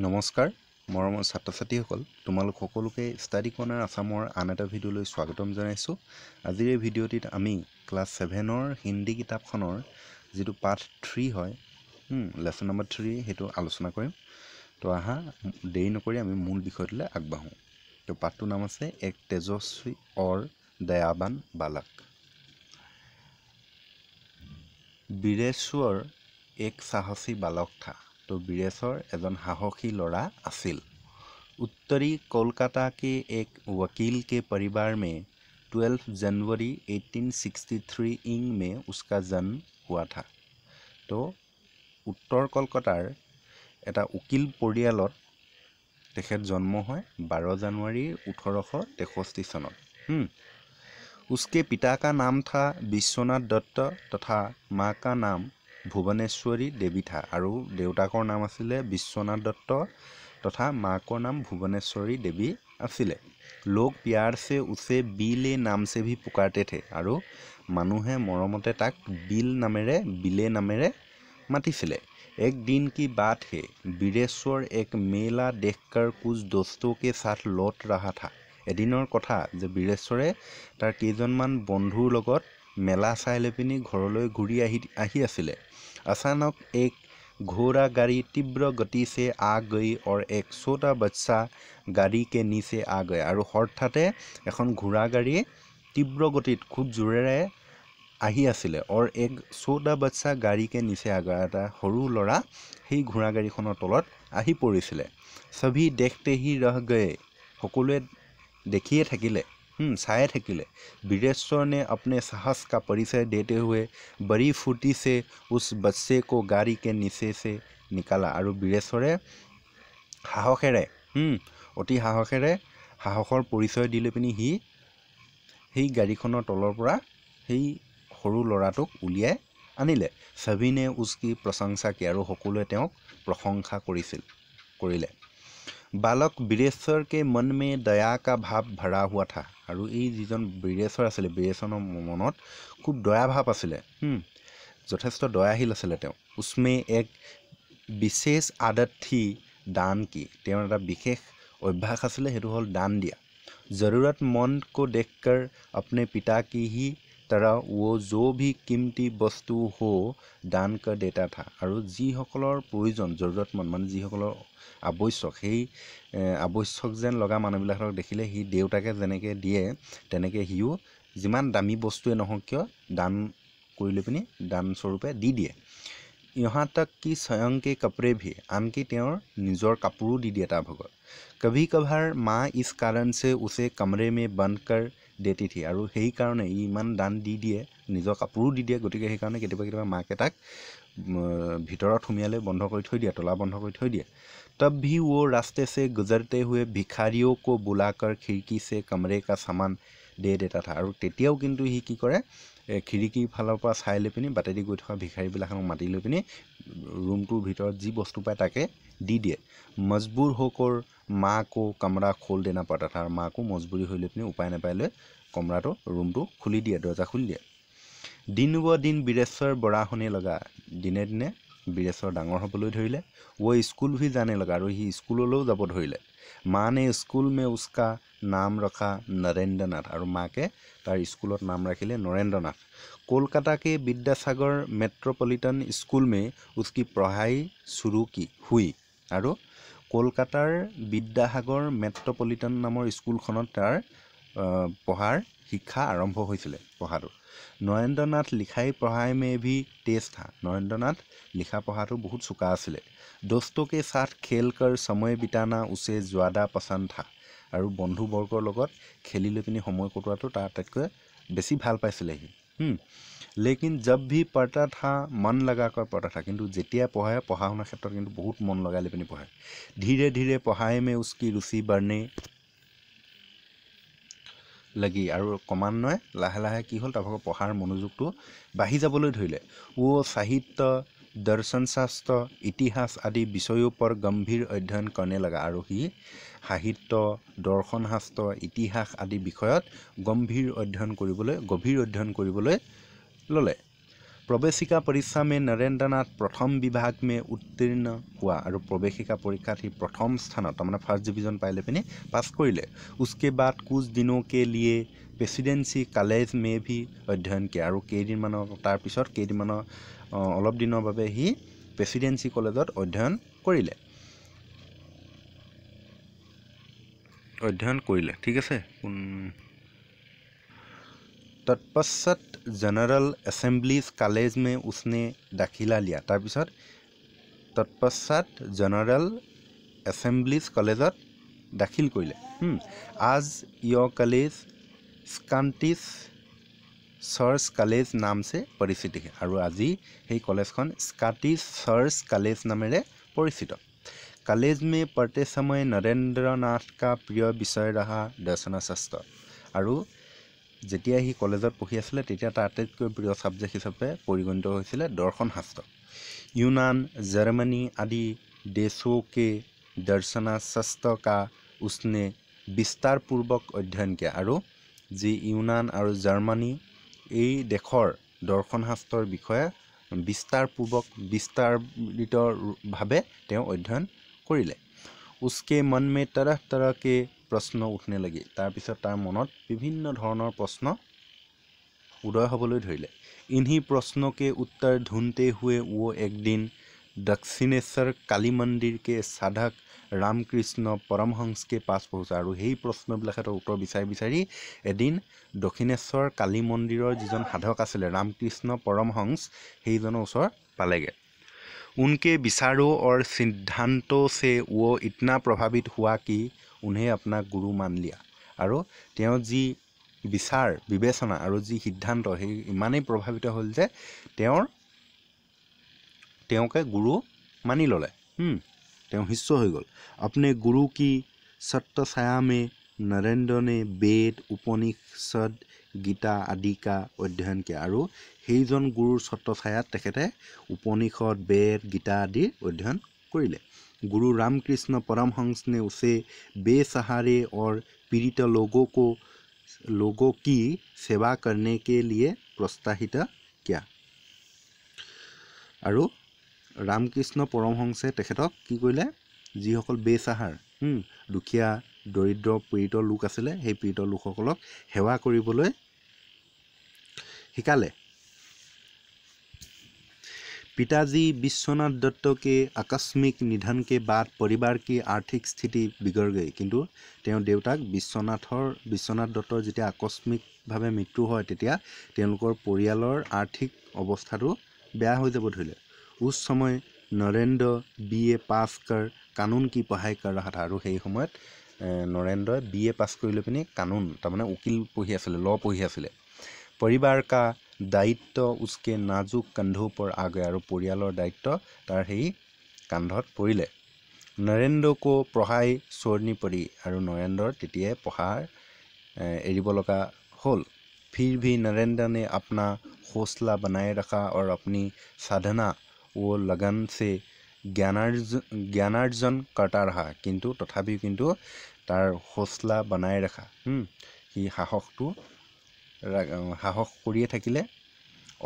নমস্কাৰ মৰমৰ ছাত্ৰ ছাত্ৰীসকল তোমালোক সকলোকে ষ্টাডি কৰ্ণাৰ আছামৰ আন এটা ভিডিঅ'লৈ স্বাগতম জনাইছোঁ আজিৰ এই ভিডিঅ'টিত আমি ক্লাছ ছেভেনৰ হিন্দী কিতাপখনৰ যিটো পাঠ থ্ৰী হয় লেচন নম্বৰ থ্ৰী সেইটো আলোচনা কৰিম তো আহা দেৰি নকৰি আমি মূল বিষয়টোলৈ আগবাঢ়োঁ তো পাঠটোৰ নাম আছে এক তেজস্বী অৰ দয়াবান বালাক বীৰেশ্বৰ এক সাহসী বালক থা তো বীৰেশ্বৰ এজন সাহসী ল'ৰা আছিল উত্তৰী কলকাতাকে এক ৱকিলকে পৰিবাৰ মে twelve January eighteen sixty three ইং মে উস্কা জন হোৱা থা তো উত্তৰ কলকাতাৰ এটা উকিল পৰিয়ালত তেখেত জন্ম হয় বাৰ জানুৱাৰী ওঠৰশ তেষষ্ঠি চনত উস্কে পিতাকা নাম থা বিশ্বনাথ দত্ত তথা মাকা নাম ভুৱনেশ্বৰী থা আৰু দেউতাকৰ নাম আছিলে বিশ্বনাথ দত্ত তথা মাকৰ নাম ভুৱনেশ্বৰী দেৱী আছিলে লোক চে উচে বিলে নামছে ভি পোকাৰতে থে আৰু মানুহে মৰমতে তাক বিল নামেৰে বিলে নামেৰে মাতিছিলে এক দিন কি বাট হে বীৰেশ্বৰ এক মেলা দেশকাৰ কোচ দস্তকে চাথ লট ৰাহা থা এদিনৰ কথা যে বীৰেশ্বৰে তাৰ কেইজনমান বন্ধুৰ লগত মেলা চাই লৈ পিনি ঘৰলৈ ঘূৰি আহি আহি আছিলে আচানক এক ঘোঁৰা গাড়ী তীব্ৰ গতিছে আ গৈ অৰ এক ছোটা বাচ্ছা গাড়ীকে নিছে আ গৈ আৰু হঠাতে এখন ঘোঁৰা গাড়ী তীব্ৰ গতিত খুব জোৰেৰে আহি আছিলে অৰ এক ছোটা বাচ্ছা গাড়ীকে নিছে আগৰ এটা সৰু ল'ৰা সেই ঘোঁৰা গাড়ীখনৰ তলত আহি পৰিছিলে ছবি দেখতে হি ৰহ গৈ সকলোৱে দেখিয়ে থাকিলে চায়ে থাকিলে বীৰেশ্বৰণে আপনে সাহস কা পৰিচয় দেতে হুৱে বৰি ফূৰ্তি চে উচ বচ্চে কো গাড়ীকে নিচে চে নিকালা আৰু বীৰেশ্বৰে সাহসেৰে অতি সাহসেৰে সাহসৰ পৰিচয় দিলে পিনি সি সেই গাড়ীখনৰ তলৰ পৰা সেই সৰু ল'ৰাটোক উলিয়াই আনিলে চবিনে উচকি প্ৰশংসাকে আৰু সকলোৱে তেওঁক প্ৰশংসা কৰিছিল কৰিলে बालक बीरेश्वर के मन में दया का भाव भरा हुआ था और ये बीरेश्वर आज बीरेश्वर मन खूब दया भाव आथेष दयाशील आसमे एक विशेष आदत थी दान कि विशेष अभ्यास आल दान दिया जरूरत मन को देखकर अपने पिता की ही তাৰা ও য' ভি কিমতি বস্তু হো দান কৰ দেতা থা আৰু যিসকলৰ প্ৰয়োজন জৰুৰতমন মানে যিসকলৰ আৱশ্যক সেই আৱশ্যক যেন লগা মানুহবিলাকক দেখিলে সি দেউতাকে যেনেকৈ দিয়ে তেনেকৈ সিও যিমান দামী বস্তুৱে নহওক কিয় দান কৰি লৈ পিনি দানস্বৰূপে দি দিয়ে ইহঁতক কি স্বয়ংকে কাপোৰে ভি আনকি তেওঁৰ নিজৰ কাপোৰো দি দিয়ে তাৰ ভাগৰ কভি কভাৰ মা ইছ কাৰণ চে উচে কমৰে মে বন্ধ কৰ ডে তিথি আৰু সেইকাৰণে ই ইমান দান দি দিয়ে নিজৰ কাপোৰো দি দিয়ে গতিকে সেইকাৰণে কেতিয়াবা কেতিয়াবা মাকে তাক ভিতৰত সোমিয়ালে বন্ধ কৰি থৈ দিয়ে তলা বন্ধ কৰি থৈ দিয়ে তব ভি ও ৰাস্তে চে গুজৰতে হুৱে ভিখাৰীও কো কৰ খিৰিকী চে কমৰে কা চামান দে দে তথা আৰু তেতিয়াও কিন্তু সি কি কৰে খিৰিকীৰ ফালৰ পৰা চাই লৈ পিনি বাটেদি গৈ থকা ভিক্ষাৰীবিলাকক মাতি লৈ পিনি ৰুমটোৰ ভিতৰত যি বস্তু পায় তাকে দি দিয়ে মজবুৰ হকৰ মাকো কামৰা খোল দেনা পাৰ তথা মাকো মজবুৰি হৈ লৈ পিনি উপায় নাপায় লৈ কামৰাটো ৰুমটো খুলি দিয়ে দৰ্জা খুলি দিয়ে দিন ৰ দিন বীৰেশ্বৰ বৰাহনি লগা দিনে দিনে বীৰেশ্বৰ ডাঙৰ হ'বলৈ ধৰিলে ও স্কুল ফি জানে লগা আৰু সি স্কুললৈও যাব ধৰিলে মানে স্কুল মে উস্কা নাম নৰেন্দ্ৰ নাথ আৰু মাকে তাৰ স্কুলত নাম ৰাখিলে ৰাখিলে নৰেন্দ্ৰনাথ কলকাতাকে বিদ্যাসাগৰ মেট্ৰপলিটান স্কুল মে উস্কি প্ৰহাই কি হুই আৰু কলকাতাৰ বিদ্যাসাগৰ মেট্ৰ'পলিটান নামৰ স্কুলখনত তাৰ পঢ়াৰ শিক্ষা আৰম্ভ হৈছিলে পঢ়াটো নৰেন্দ্ৰ নাথ লিখাই পঢ়াই মে ভি তেজ টেষ্ট নৰেন্দ্ৰ নাথ লিখা পঢ়াটো বহুত চোকা আছিলে দোস্তকে চাথ খেল কৰ সময় বিটানা উচে জোৱাদা পচান্দ থা আৰু বন্ধুবৰ্গৰ লগত খেলি লৈ পিনি সময় কটোৱাটো তাৰ আটাইতকৈ বেছি ভাল পাইছিলে সি লেকিন জব ভি পৰ্তা থা মন লগা লগাকৈ পৰ্তা থা কিন্তু যেতিয়া পঢ়ে পঢ়া শুনাৰ ক্ষেত্ৰত কিন্তু বহুত মন লগাই লৈ পিনি পঢ়ে ধীৰে ধীৰে পঢ়াই মে উচকি ৰুচি বাৰ্ণে লাগি আৰু ক্ৰমান্বয়ে লাহে লাহে কি হ'ল তাৰ ভাগৰ পঢ়াৰ মনোযোগটো বাঢ়ি যাবলৈ ধৰিলে ও সাহিত্য দৰ্শনশাস্ত্ৰ ইতিহাস আদি বিষয়ৰ ওপৰত গম্ভীৰ অধ্যয়ন কৰণে লগা আৰু সি সাহিত্য দৰ্শনশাস্ত্ৰ ইতিহাস আদি বিষয়ত গম্ভীৰ অধ্যয়ন কৰিবলৈ গভীৰ অধ্যয়ন কৰিবলৈ ল'লে প্ৰৱেশিকা পৰীক্ষা মে নৰেন্দ্ৰ নাথ প্ৰথম বিভাগ মে উত্তীৰ্ণ হোৱা আৰু প্ৰৱেশিকা পৰীক্ষাত সি প্ৰথম স্থানত তাৰমানে ফাৰ্ষ্ট ডিভিজন পাই লৈ পিনি পাছ কৰিলে উচকে বাদ কুচ দিনকে লিয়ে প্ৰেচিডেঞ্চি কালেজ মে ভি অধ্যয়ন কে আৰু কেইদিনমানৰ তাৰপিছত কেইদিনমানৰ অলপ দিনৰ বাবে সি প্ৰেচিডেঞ্চি কলেজত অধ্যয়ন কৰিলে অধ্যয়ন কৰিলে ঠিক আছে তৎপশ্চাত জেনেৰেল এছেম্বলিজ কালেজ মে উষ্ণে দাখিলা লিয়া তাৰপিছত তৎপশ্চাত জেনেৰেল এছেম্বলিজ কলেজত দাখিল কৰিলে আজ ইয় কলেজ স্কান্তিছ চৰ্চ কলেজ নামছে পৰিচিত আৰু আজি সেই কলেজখন স্কাটিছ চৰ্চ কলেজ নামেৰে পৰিচিত কলেজ মে পৰ্তে সময় নৰেন্দ্ৰনাথ কা প্ৰিয় বিষয় ৰহা দৰ্শনশাস্ত্ৰ আৰু যেতিয়া সি কলেজত পঢ়ি আছিলে তেতিয়া তাৰ আটাইতকৈ প্ৰিয় ছাবজেক্ট হিচাপে পৰিগণিত হৈছিলে দৰ্শন শাস্ত্ৰ ইউনান জাৰ্মানী আদি দেশোকে দৰ্শনা কা উষ্ণে বিস্তাৰপূৰ্বক অধ্যয়ন কিয়া আৰু যি ইউনান আৰু জাৰ্মানী এই দেশৰ দৰ্শনশাস্ত্ৰৰ বিষয়ে বিস্তাৰপূৰ্বক বিস্তাৰিতভাৱে তেওঁ অধ্যয়ন কৰিলে উচকে মনমে তৰহ তৰহকে প্ৰশ্ন উঠনে লাগি তাৰপিছত তাৰ মনত বিভিন্ন ধৰণৰ প্ৰশ্ন উদয় হ'বলৈ ধৰিলে ইন্হি প্ৰশ্নকে উত্তৰ ধুনতে হুৱে ও একদিন দক্ষিণেশ্বৰ কালী মন্দিৰকে সাধক ৰামকৃষ্ণ পৰমহংসকে পাছ পঢ়িছে আৰু সেই প্ৰশ্নবিলাকৰ উত্তৰ বিচাৰি বিচাৰি এদিন দক্ষিণেশ্বৰ কালী মন্দিৰৰ যিজন সাধক আছিলে ৰামকৃষ্ণ পৰমহংস সেইজনৰ ওচৰ পালেগৈ উনকে বিচাৰো অৰ সিদ্ধান্ত চে ও ইতনা প্ৰভাৱিত হোৱা কি উনহে আপোনাক গুৰু মান দিয়া আৰু তেওঁ যি বিচাৰ বিবেচনা আৰু যি সিদ্ধান্ত সেই ইমানেই প্ৰভাৱিত হ'ল যে তেওঁৰ তেওঁকে গুৰু মানি ল'লে তেওঁ শিষ্য হৈ গ'ল আপুনি গুৰু কি স্বত্ব সত্যছায়ামে নৰেন্দ্ৰনে বেদ উপনিষদ গীতা আদিকা অধ্যয়ন কিয় আৰু সেইজন গুৰুৰ স্বত্ব ছায়াত তেখেতে উপনিষদ বেদ গীতা আদিৰ অধ্যয়ন কৰিলে गुरु रामकृष्ण परमहंस ने उसे बेसहारे और पीड़ित लोगों को लोगों की सेवा करने के लिए प्रोत्साहित किया और रामकृष्ण परमहंसे तहतक कि कहले जिस बेसहार दुखिया দৰিদ্ৰ পীড়িত লোক আছিলে সেই পীড়িত লোকসকলক সেৱা কৰিবলৈ শিকালে পিতাজী বিশ্বনাথ দত্তকে আকস্মিক নিধনকে বাদ পৰিবাৰকী আৰ্থিক স্থিতি বিগৰগৈ কিন্তু তেওঁৰ দেউতাক বিশ্বনাথৰ বিশ্বনাথ দত্তৰ যেতিয়া আকস্মিকভাৱে মৃত্যু হয় তেতিয়া তেওঁলোকৰ পৰিয়ালৰ আৰ্থিক অৱস্থাটো বেয়া হৈ যাব ধৰিলে উচ সময় নৰেন্দ্ৰ বি এ পাছ কৰ কানুন কি পঢ়াই কৰ হাত আৰু সেই সময়ত নৰেন্দ্ৰই বি এ পাছ কৰি লৈ পিনি কানুন তাৰমানে উকিল পঢ়ি আছিলে ল পঢ়ি আছিলে পৰিবাৰ কা দায়িত্ব উচকে নাজুক কান্ধৰ ওপৰত আগে আৰু পৰিয়ালৰ দায়িত্ব তাৰ সেই কান্ধত পৰিলে নৰেন্দ্ৰকো পঢ়াই চৰ্ণি পৰি আৰু নৰেন্দ্ৰৰ তেতিয়াই পঢ়াৰ এৰিব লগা হ'ল ফিৰ ভি নৰেন্দ্ৰনে আপোনাৰ হৌচলা বনাই ৰখা আৰু আপুনি সাধনা ও লগনছে জ্ঞানাৰ্জন জ্ঞানাৰ্জন কটা ৰখা কিন্তু তথাপিও কিন্তু তাৰ হৌচলা বনাই ৰখা সি সাহসটো সাহস কৰিয়ে থাকিলে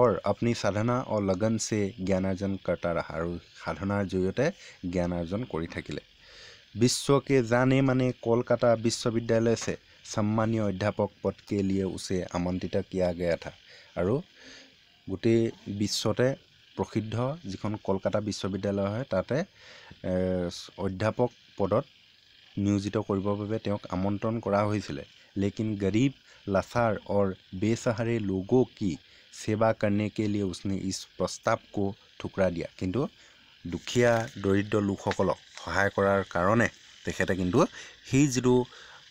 অৰ আপুনি সাধনা অ লগন চে জ্ঞান অৰ্জন কৰ্তা আৰু সাধনাৰ জৰিয়তে জ্ঞান অৰ্জন কৰি থাকিলে বিশ্বকে জানে মানে কলকাতা বিশ্ববিদ্যালয় আছে সন্মানীয় অধ্যাপক লিয়ে উচে আমন্ত্ৰিত কিয়া গেয়া থা আৰু গোটেই বিশ্বতে প্ৰসিদ্ধ যিখন কলকাতা বিশ্ববিদ্যালয় হয় তাতে অধ্যাপক পদত নিয়োজিত কৰিবৰ বাবে তেওঁক আমন্ত্ৰণ কৰা হৈছিলে লেকিন গৰীব लसार और बेसहारे लोगों की सेवा करने के लिए उसने इस प्रस्ताव को ठुकरा दिया किंतु दुखिया दरिद्र लोकसक सहाय करार कारण তেখেতে কিন্তু সেই যিটো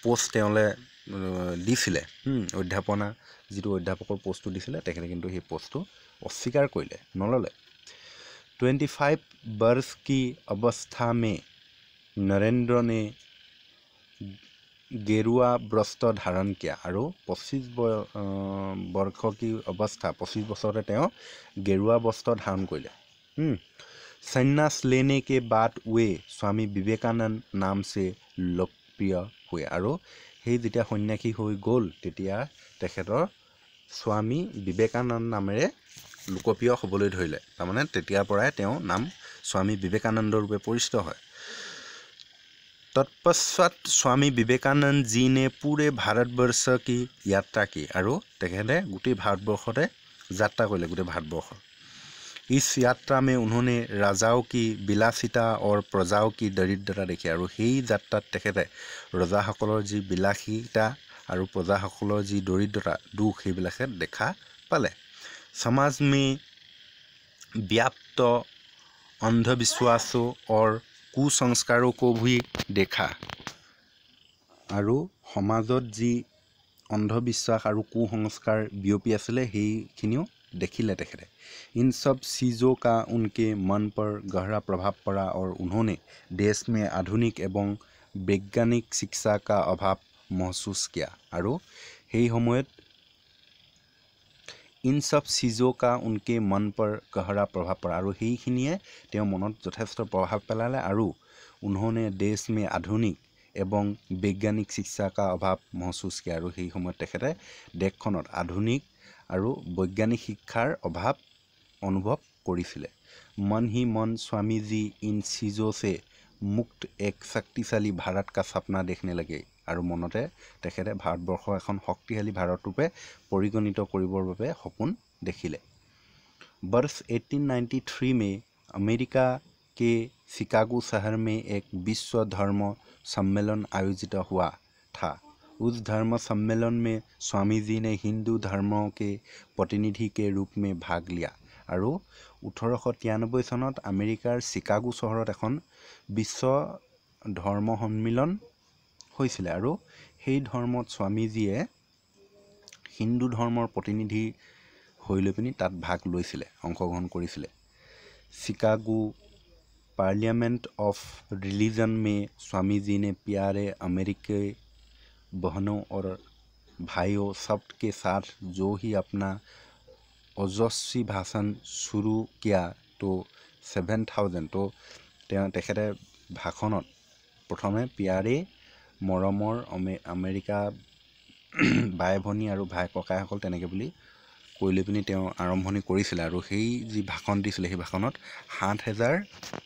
পোষ্ট তেওঁলৈ দিছিলে অধ্যাপনা যিটো অধ্যাপকৰ পোষ্টটো দিছিলে তেখেতে কিন্তু সেই পোষ্টটো অস্বীকাৰ কৰিলে নল'লে টুৱেণ্টি ফাইভ বাৰ্ছ কি অৱস্থা মে গেৰুৱা বস্ত্ৰ ধাৰণ কিয়া আৰু পঁচিছ ব বৰ্ষকী অৱস্থা পঁচিছ বছৰতে তেওঁ গেৰুৱা বস্ত্ৰ ধাৰণ কৰিলে চন্যাস লেনে কে বাট ৱে স্বামী বিবেকানন্দ নামছে লোকপ্ৰিয় হৈ আৰু সেই যেতিয়া সন্যাসী হৈ গ'ল তেতিয়া তেখেতৰ স্বামী বিবেকানন্দ নামেৰে লোকপ্ৰিয় হ'বলৈ ধৰিলে তাৰমানে তেতিয়াৰ পৰাই তেওঁৰ নাম স্বামী বিবেকানন্দৰূপে পৰিচিত হয় তৎপশ্চাত স্বামী বিবেকানন্দ জীনে পূৰে ভাৰতবৰ্ষ কি যাত্ৰা কি আৰু তেখেতে গোটেই ভাৰতবৰ্ষতে যাত্ৰা কৰিলে গোটেই ভাৰতবৰ্ষত ইছ যাত্ৰা মে উনহে ৰাজাও কি বিলাসিতা অৰ প্ৰজাও কি দৰিদ্ৰতা দেখি আৰু সেই যাত্ৰাত তেখেতে ৰজাসকলৰ যি বিলাসিতা আৰু প্ৰজাসকলৰ যি দৰিদ্ৰতা দুখ সেইবিলাকে দেখা পালে সমাজ মে ব্যাপ্ত অন্ধবিশ্বাসো অৰ কু কুসংস্কাৰকো ভুই দেখা আৰু সমাজত যি অন্ধবিশ্বাস আৰু কু সংস্কাৰ বিয়পি আছিলে সেইখিনিও দেখিলে তেখেতে ইন চব চিজো কা উনকে মন পৰ গহৰা প্ৰভাৱ পৰা আৰু উনহনে দেশ মে আধুনিক এবং বৈজ্ঞানিক শিক্ষা কা অভাৱ মহচুচ কিয়া আৰু সেই সময়ত ইন চব চিজোকা উনকে মন পৰ গহৰা প্ৰভাৱ পৰা আৰু সেইখিনিয়ে তেওঁ মনত যথেষ্ট প্ৰভাৱ পেলালে আৰু উনহনে দেশ মে আধুনিক এবং বৈজ্ঞানিক শিক্ষা কা অভাৱ মহচুচকে আৰু সেই সময়ত তেখেতে দেশখনত আধুনিক আৰু বৈজ্ঞানিক শিক্ষাৰ অভাৱ অনুভৱ কৰিছিলে মন হি মন স্বামীজী ইন চিজোছে মুক্ত এক শক্তিশালী ভাৰত কা সপনা দেখনে লাগে আৰু মনতে তেখেতে ভাৰতবৰ্ষ এখন শক্তিশালী ভাৰতৰূপে পৰিগণিত কৰিবৰ বাবে সপোন দেখিলে বৰ্ছ এইটিন নাইণ্টি থ্ৰী মে আমেৰিকা কে চিকাগো চহৰ মে এক বিশ্ব ধৰ্ম সন্মিলন আয়োজিত হোৱা থা উচ ধৰ্ম সন্মিলন মে স্বামীজীনে হিন্দু ধৰ্মকে প্ৰতিনিধিকে ৰূপ মে ভাগ লিয়া আৰু ওঠৰশ তিৰানব্বৈ চনত আমেৰিকাৰ চিকাগো চহৰত এখন বিশ্ব ধৰ্ম সন্মিলন হৈছিলে আৰু সেই ধৰ্মত স্বামীজীয়ে হিন্দু ধৰ্মৰ প্ৰতিনিধি হৈ লৈ পিনি তাত ভাগ লৈছিলে অংশগ্ৰহণ কৰিছিলে চিকাগো পাৰ্লিয়ামেণ্ট অফ ৰিলিজন মে স্বামীজী নে পিয়াৰে আমেৰিকে বহন অৰ ভাইও চব্টকে চাথ জো হি আপোনাৰ অজস্বী ভাষণ চুৰু কিয়া ত' ছেভেন থাউজেণ্ড ত' তেওঁ তেখেতে ভাষণত প্ৰথমে পিয়াৰে মৰমৰ আমেৰিকা বাই ভনী আৰু ভাই ককাইসকল তেনেকৈ বুলি কৈ লৈ পিনি তেওঁ আৰম্ভণি কৰিছিলে আৰু সেই যি ভাষণ দিছিলে সেই ভাষণত সাত হেজাৰ